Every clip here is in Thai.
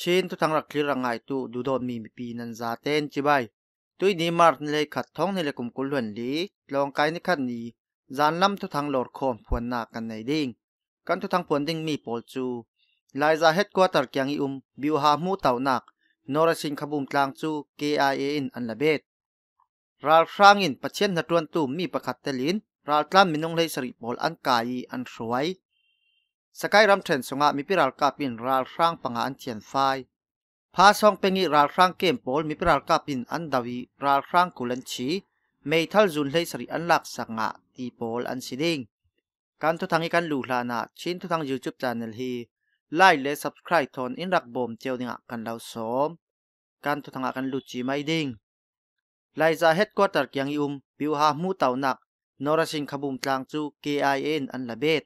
ชินทุกทางรักคลีรังไงตูดูโดนมีมีปีนันซาเต้นจิบายตุยนี้มาร์นเลยขัดท้องในเลยกุมกุลวนลีลองไกาในขั้นี้จานลำทุกทางหลอดคอมพวนนากันในดิ้งกันทุกทางพวนดิ้งมีโปลจูลายซาเฮ็ดกัวตักียงอุมบิวฮามูเต่าหนักนรสิงขบุมกลางจู k i a นอันละเบดราลครางอินปัจเชียนนัดรวนตูมีประคัตเตลินราลกล้ามมินงเลยสริบอลอันกายอันสวยสกายรัมเทรนสงะมีพิรัลกาปินราลร่างปังอันเทียนไฟพาซองเป็งีรัลร่างเกมโปลมีพิรัลกาปินอันดาวีราลร่างกุลันชีเมทัลจุนเลสริอันลักสังะตีโปลอันสิดิงการทุทังอีกันลูลานาชินทุทังยูทูบจานเนลฮีไลค์และับสคร r i ต์ทอนอินรักบอมเจียวดิงะกันเราสมการทุทังกันลูจีไม่ดิงไลซาเฮดควอเตอร์ยังยุมบิวฮามูเต่าหนักนรสิงขบุมกลางจู KIN อันละเบด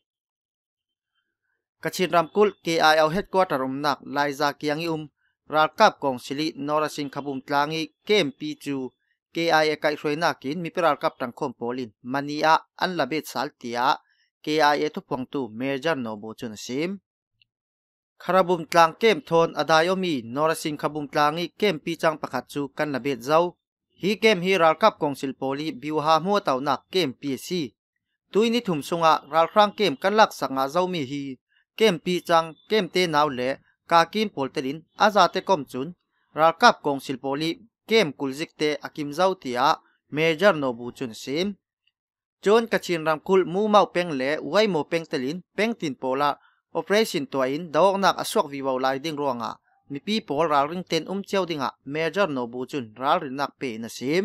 กชินรำกุล k i ไอเอาเฮดกวาดอุมนักลายจากียงอุมรัลกับกองสิลินอรสินขบุมตลางิเกมปีจู KI เอกไครนักินมีเปรัลกับตังคมโปลินมานีอาอันละเบดสลติอา KI เอทุพวงตูเมเจร์โนบูจุนซิมขารบุมตลางเกมทนอดายอมีนอรสินขบุมตลางิเกมปีจังประคัดจูกันละเบดเจ้าฮีเกมฮีรัลกับกองสิลโปลีบิวฮามัวเต่าหนักเกมปีซีตุยนิถุมสงะรัลครั้งเกมกันลักสังอาเจ้ามีฮี kem pi chang kem te nau le ka kin polterin aza te kom chun ral kap kong sil poli kem kulzik te akim zau tia major no bu chun sim chon kachin ram kul mu mau peng le uai mo peng telin peng tin pola operation to in dawk nak aswak vi wau lai ding ruanga mi pi pol ral ring ten um cheu dinga major no bu chun ral rin nak pe na sim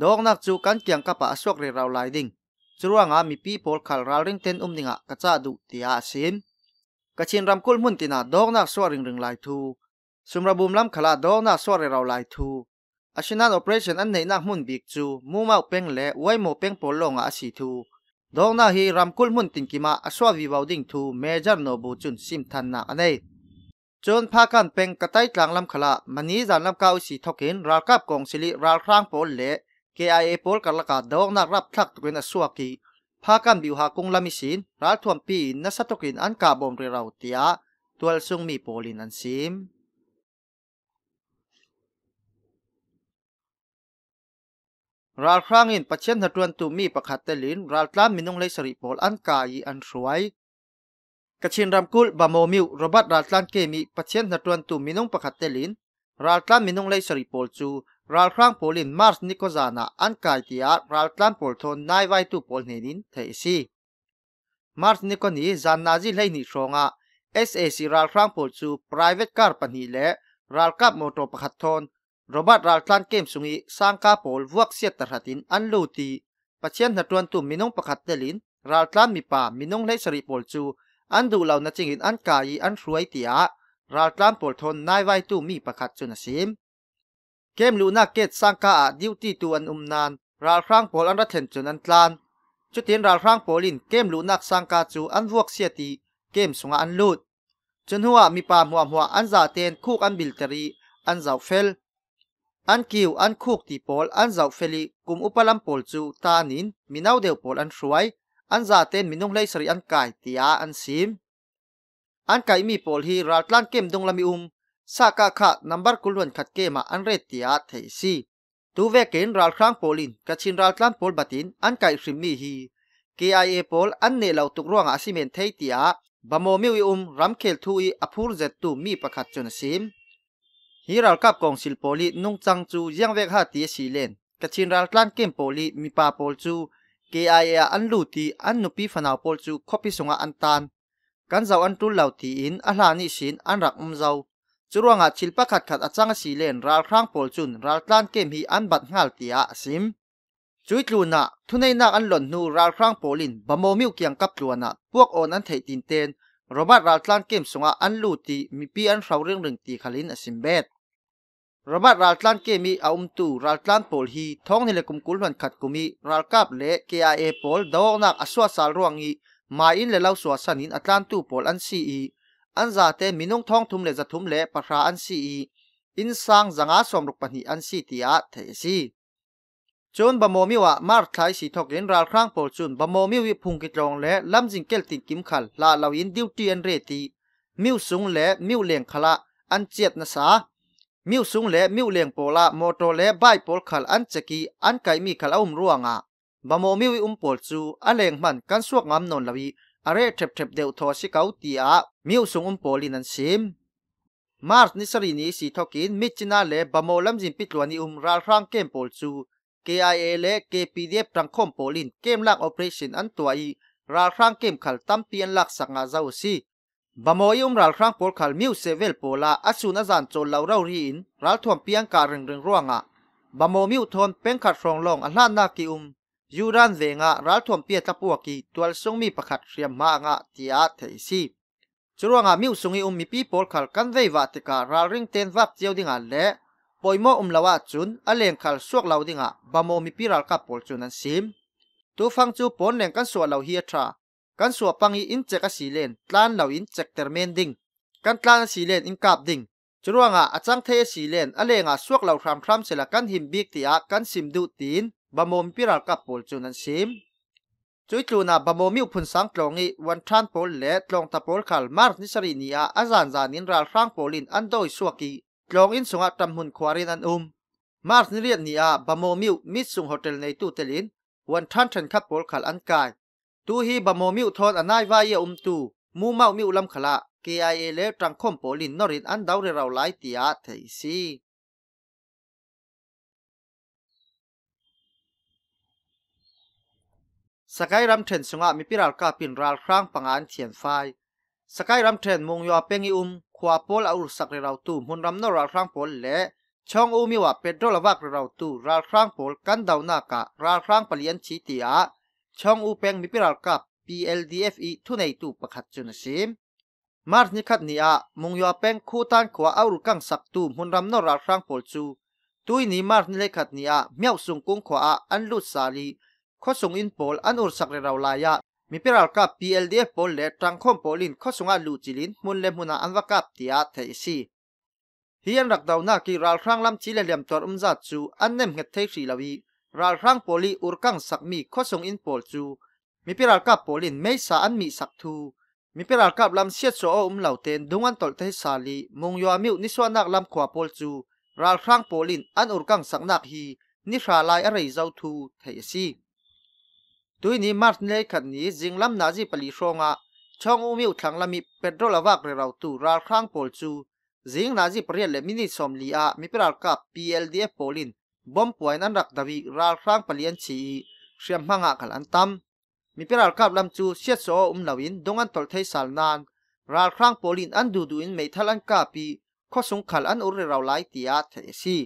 dawk nak chu kan kyang kapa aswak re rau lai ding churuanga mi pi pol khal ral ring ten um ninga kacha du tia sim กชินรำกุลมุนตินาดอกนาสวริงริงไลทูสุมระบุมลำขลาดอกนาสวริเราไลทูอาชินันโอเปเรชั่นอันไหนนักมุนบิกจู มูมาเป่งเล่ไว้โมเป่งปลงอาศิทู ดอกนาฮีรำกุลมุนตินกิมาอสวาวิบาวดิงทูเมเจอร์โนบูจุนซิมทันนาอันหอจนพากันเป่งกระไตกลางลำขลามันนี้จานลำเก้าสีทอกินรากับกองสิริรากค่างโปลเลไอเอโปลกัลกาดอกนารับทักตุกินอสวากีพากันบิวหากุงลามิสินรัฐทวมปีนนสตกินอันกาบอมเรราเตียตัวซุงมีโปลินอันซิมรัฐครั้งอินปัจเจนหัดวนตูมีประคัตเตลินรัฐลามมินงเลสริโปลอันกายอันสวยกชินรำกุลบามโมมิวรบัดรัฐลานเกมีปัจเจนหัดวนตูมินงประคัตเตลินรัลคลันมินุงเลยสริปอลจูรัลครั้งโพลินมาร์สนิโคซานาอันกายที่อาร์รัลคลันโพลทนนายไวตุโพลเนนินเทซี มาร์สนิโคนีจานนาจิเลนิชงะอซีรัลครั้งโพลจู private car ปนีเลรัลกับมอเตอร์ปะขัดทนโรบัตรัลคลันเกมสุงีสร้างกาโพลวกเสียตรหัตินอันลูตีปัจเจียนหัดวนตุมินุงปะขัดเดลินรัลคลันมีป่ามินุงเลยสริปอลจูอันดูเหล่านัจิงินอันกายอันรวยตียอาร์ราตรามปวดทนนายไว้ตู้มีประคัดจนสิมเกมลูนาเกตสร้างกาอดิวตีตัวอันอุมนานราครั้งปอลอันรัฐเห็นจนอันตลานจุดเทียนราครั้งปอลินเกมลูนักสร้างกาจูอันวกเสียตีเกมสงอันลูดจนหัวมีปามหัวหัวอันจ่าเตนคู่อันบิลตรีอันเจ้าเฟลอันกิวอันคู่ตีปอลอันเจ้าเฟลีกุมอุปลัมปอลจูตานินมีนาวเดียวปอลอันสวยอันจ่าเตนมีนุ่งไลสรีอันกายตียาอันซิมอันไกมีโพลฮีรัลตันเกมดงลามิอุมสากาขนัมบาร์กุลวนขัดเกมาอันเรติอาเทซีตูเวเกนรัลครั้งโพลินกัชินรัลตันโพลบัตินอันไกริมมีฮี KIA โพลอันเนลาตุกร่วงอาซิเมนเทติอาบมโมมิวิอุมรัมเคลทูอีอภูร์เจตูมีประคัดจนซิมฮีรัลกับกองสิลโพลีนุ่งจังจูยังเวกฮาตีสีเลนกัชินรัลตันเกมโพลีมีปาโพลจู KIA อันลูตีอันนุปีฟนาวโพลจูคอปิสงอันตานกันเจ้าอันตุลเหล่าทีอินอัลลานิสินอันรักอุ้มเจ้าจรวงอาชิลปะขัดขัดอจังสีเลนราลครั้งโปลจุนราลต้านเกมฮีอันบัดงาลตียซิมจุยตลูนะทุนในนักอันหล่นนูราลครั้งโปลินบะโมมิวเกียงกับตัวนะพวกโอนันเทตินเตนโรบัตราลต้านเกมสงอาอันลูตีมีปีอันเฝ้าเรื่องหนึ่งตีคลินอซิมเบตโรบัตราลต้านเกมีอาอุมตูราลต้านโปลฮีท้องในเลกุมกุลวันขัดกุมีราลกาบเละเกียเอโปลดอกนักอสวาสารรวงอีมาอินเลล่าสวสันินอัตลันตูปอลอันซีอีอันจาเตมินงทองทุมเลจัทุมเลปะราอันซีอีอินสัางจังอาสมรุกปนิอันซีติอาเทซีจนบะโมมิวะมาร์ทไทสีทอกเลนราครั้งปอลจุนบะโมมิวิพุงกิตรองและลำจิงเกลตินกิมขัลลาเลาอินดิวตีอันเรตีมิวสุงและมิวเลียงขละอันเจียดนาสามิวสุงและมิวเลียงโปละโมโตและใบโปลขัลอันจกีอันไกมีขัลอุมร่วงอ่ะบะโมมิวิอุมปอลซูอเลงมันกันสวกงามนนลวีอะไรเทบเทบเดวทอสิเกาตีอามิวสุงอุมปอลินันซิมมาร์นิสรินีสีทอกินมิจินาเลบะโมลัมจินปิตลวนีอุมราลร่างเกมปอลซู KIA และ KPDF รังคมโปลินเกมลักออเปเรชั่นอันตัวอีราลร่างเกมขัลตั้มเปียนลักสังอาเจ้าซีบะโมยุมรัลครั้งปวลขัลมิวเซเวลโปลาอัศนาจันโจลาเรารีนรัลทวมเปียงการเริงเริงร่วงอ่ะบะโมมิวทนเป็นขัดรองลองอัลลานาคิอุมยูรันเซงะรัลทวมเปียตะปวกีตัวลสงมีประคัดเรียมมางะทีอาเทซีจรวงามิวสงอีอุมมีปีโปลขัลกันไววาติการาริงเตนวับเจียวดิงาเละปอยโมอุมลาวาจุนอเลงขัลสวกลาวดิงะบะโมมีปีรัลกับปลจุนันซิมตูฟังจูปนแหงกันสวดเหล่าเฮียทรากันสวดปังอีอินเจกสีเลนตลานเหล่าอินเจกเตอร์เมนดิงกันตลานสีเลนอินกาบดิงจรวงาอาจังเทสีเลนอเลงาสวกเหล่าครามครามเสละกันหิมบีกติอากันซิมดูตีนบะมมพิราลกับปลจูนันซิมจุยจูน่าบะมมิวพุนสังตรงอีวันทานปลเละตรงตะปลขัลมาร์นิสรินีอาอาจารย์จานินราลร่งปลินอันโดยสวกีตรงอินสุงอัตำหุนควารินันอุมมาร์นิเรียนนีอาบะมมิวมิสุงโฮเทลในตูเตลินวันทานฉันขับปลขัลอันกายตูฮีบะมมิวทอนอันนายวายอุมตูมูเมามิวลำขละ KIA เล่ตรังคมปลินนอรินอันดาวเรราไลตียาเทซีสกายรัมเทรนสงะมีปิรักกาปินรัลครั้งปังอันเทียนไฟสกายรัมเทรนมงยอเปงอุมขวาโพลอาอุสักเราตูมุนรัมนรัลครั้งโพลและช่องอูมีว่าเปโดรลวักเราตูรัลครั้งโพลกันดาวนากะรัลครั้งปลียนชีติอาช่องอูเปงมีปิรักกา p l d f ีทุนในตูประคัดจุนซิมมาร์นิคัดนี้อะมงยอเปงคู่ตันขวาอาอุกังสักตูมุนรัมนรัลครั้งโพลจูตุยนี้มาร์นิเลคัดนี้อเมียวสุงกุ้งขวาอันลุดสาลีข้อสงอินโลอันอุสักเราลายะมีเปรักับ PLDF โลเลตรังคมโปลินข้อสงอลูจิลินมุนเลมุนาอันวกับี่อาเทซีฮียนรักดาวนากีรัลครั้งลำจีเลียมตัวอุ้มจัดจูอันเนมเงเทสีลาวีรัลครั้งโปลีอุรกังสักมีข้อสงอินโลจูมีเปรักับโปลินไม่สาอันมีสักทูมีเปรักับลำเสียดโซอุมเหล่าเตนดงอันตอลเทสาลีมงยัวมิวนิสวนักลำขวาโปลจูรัลครั้งโปลินอันอุรกังสักนักฮีนิชาลายอะไรเจ้าทูเทซีตัวนี้มาร์ทเลขันนี้จิงลำนาจีปลีชงรงะช่องอูมิวทังลามิเปโดรลาวากเราตูราครั้งปอลจูจิงนาจีเปรียนเลมินิสอมลีอามีเปรากับีเอฟโปลินบอมป่วยนั่นรักดาวิราครั้งปลียนชีเสียมหังอ่ะขันอันตั้มมีเปรากับลำจูเสียโซอุมลาวินดงอันตอลเทสานนานราครั้งโปลินอันดูดูอินไม่ทัลอันกาปีข้อสงขันอันอุเรเราไลตีอาเทซี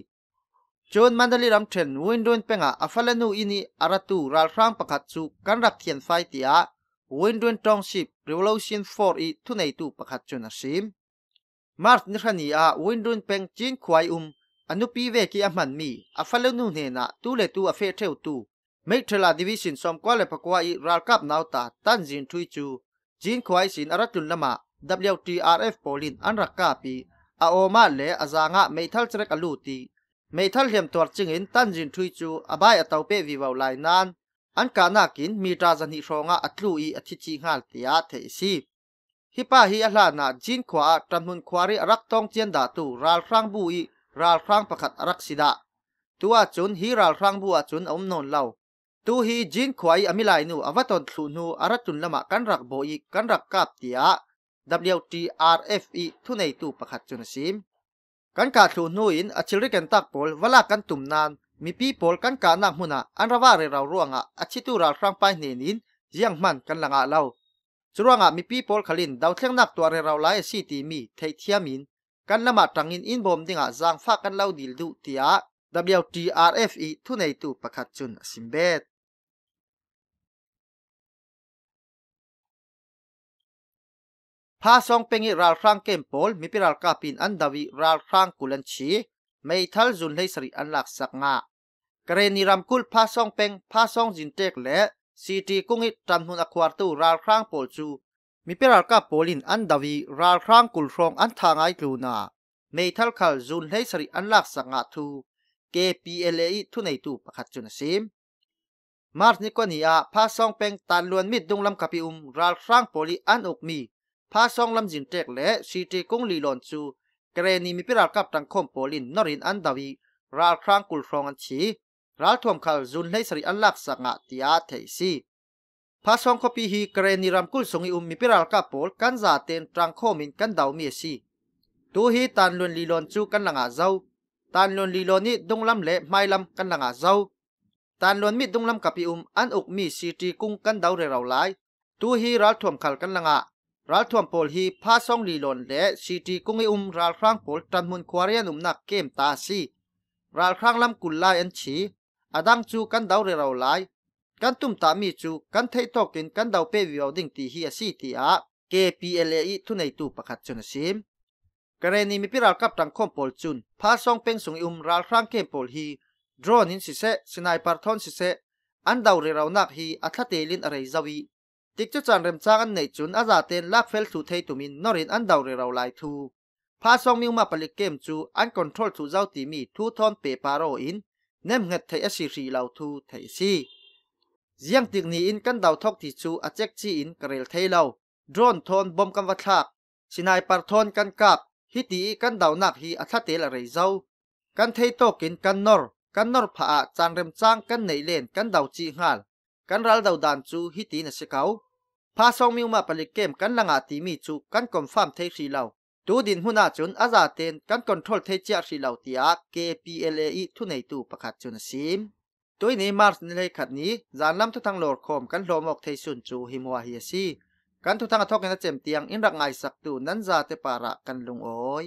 จนมันดลิรำเทนวินดวนเป็งอาฟลนูอินีอาราตูรัลครั้งประกาศสุกันรักเทียนไฟเตียวินดวนตองชิป revolution 4อีทุนในตูประกาศจุนชิมมาร์ทนิคานีอาวินดวนเป็งจีนควายอุมอนุปีเวกีอามันมีอาฟลนูเนนะตูเลตูอาเฟเทวตูเมทลาดิวิสินสอมกว่าเลปกว่าอีรัลกับนาวตาตันจินทุยจูจีนควายสินอาราตุนละมา WTRF โปลินอันรักกาปีอาโอมาเลอาจางะเมทัลเจรกอลูตีม่ทัลเหลี่ยมตัวจึงอินตั้นจินทุยจูอบายอตาเปวิวาลายนั้นอันกานากินมีตราจันฮิโรงะอัตลยอีอธิจิงหาติยาเทศีฮิปาฮิอัลลานาจินขวาตำมุนควาริรักตองเจียนดาตูรัลครั้งบุยรัลครั้งประคัดรักสิดาตัวจุนฮิรัลครั้งบัวจุนอมนนเล่าตวฮิจินขวายอมิาลนูอวตตนสุนูอรัตุนละมากันรักโบอยกันรักกาบติยา WTRFE ทุนในตูประคัดจุนซิมกันกาทูนูอินอชิริกันตักปอลวลากันตุมนานมีปีปอลกันกานักมุนาอันราวาเรเราร่วงอ่ะอชิตุราครั้งไปเนนินยังมันกันลังอาเล่าจรวงอ่มีปีปอลขลินดาวเทียงนักตัวเรเราไลสีตีมีเทเทียมินกันละมาตังอินอินบอมดิงอ่ะจางฟากกันเล่าดิลดูตียะ WTRFE ทุนในตูประคัดจุนสิมเบตพาสองเป็งิรัลคร้งเกมโปลมีปิรัลกาปินอันดาวิรัลคร้งกุลันชีไม่ทัลจุนให้สริอันหลักสักงากรณีรำคุลพาสองเป็งพาสองจินเตกและซีทีกุ้งอิตนหุนอควาตูรัลคร้งโปลจูมีปิรัลกาโปลินอันดาวิรัลคร้งกุลรองอันทางไอลูนาไม่ทัลขัลจุนให้สริอันหลักสักงาทู k ลเอทุนในตูประคัดจุนซิมมาร์นิกวนีอาพาสองเป็งตันลวนมิดดุงลำกับปิอุมรัลคร้งโปลิอันอกมีพาซองลำจินเตกและซีเตกงลีลอนจูเกรนีมีพิรากับตังคมโปลินนรินอันดาวีราครางกุลฟรองอันชีราทวมขัลจุนให้สริอันลักษงะติอาเทซีพาซองคปีฮีเกรนีรำกุลสงอุมมีพิรากับโปลกันจาเตนตังคมินกันดาวมีซีตัวฮีตันลวนลีลอนจูกันหลังอาเจ้าตันลวนลีลอนนี้ดงลำเละไม่ลำกันหลังอาเจ้าตันลวนมิดดงลำกับปีอุมอันอกมีซีตีกุ้งกันดาวเรเราหลายตัวฮีราทวมขัลกันหลังอารัลทวมโปลฮีพาซองลีลอนและซีตีกุ้งอุมรัลครั้งโปลตันมุนควาเรียนุมนักเกมตาซีรัลครั้งลำกุลไลอันชีอดังจูกันดาวเรเราไลกันตุ่มตามีจูกันเทตอกินกันดาวเปวิวดิงตีฮีซีตีอาเอลเอทุนในตูประคัดจนซิมกรณีมีพิรากับตังคอมโปลจุนพาซองเป็นสงอุมรัลครั้งเกมโปลฮีดรอนินสิเซสนายปาร์ทอนสิเซอันดาวเรเรานักฮีอัตเตลินอะไรซาวีติกจะจานเริ่มจางอันไหนจุนอาจาเตนลากเฟลทูเทตุมินนอรินอันดาวเรเราไลทูพาซองมิวมาปลิกเกมจูอันคอนโทรลทูเจ้าตีมีทูทอนเปปาโรอินเนมเงดเทอสิรีเราทูเทยซีเสียงติกนี้อินกันดาวทอกทีจูอาเจ็กจีอินกเรลเทเราดรนทอนบอมกันวัชากสินายปาร์ทอนกันกับฮิตีกันดาวนักฮีอัชเตลอะไรเจ้ากันเทโตกินกันนอร์กันนอร์ผาจางเริ่มจางกันในเลนกันดาวจีฮานกันรัลดาวดานจูฮิตีนะสิเขาพาซองมิวมาปลิกเกมกันลังอาทีมีจูกันคอนฟามเทสีเหลาตูดินหุนาจุนอาจาเตนกันคอนโทรลเทเจียสีเหลาที่อย KPLAE ทุนไอตูประกาศจุนซีมตัวนี้มาร์สในเลขัดนี้จานลำทุกทางโหลดคมกันโลมออกเทสุนจูฮิมัวเฮียซีกันทุกทางอทอกในเจมเตียงอินรักไอสักตูนั้นจาเตปาระกันลุงโอย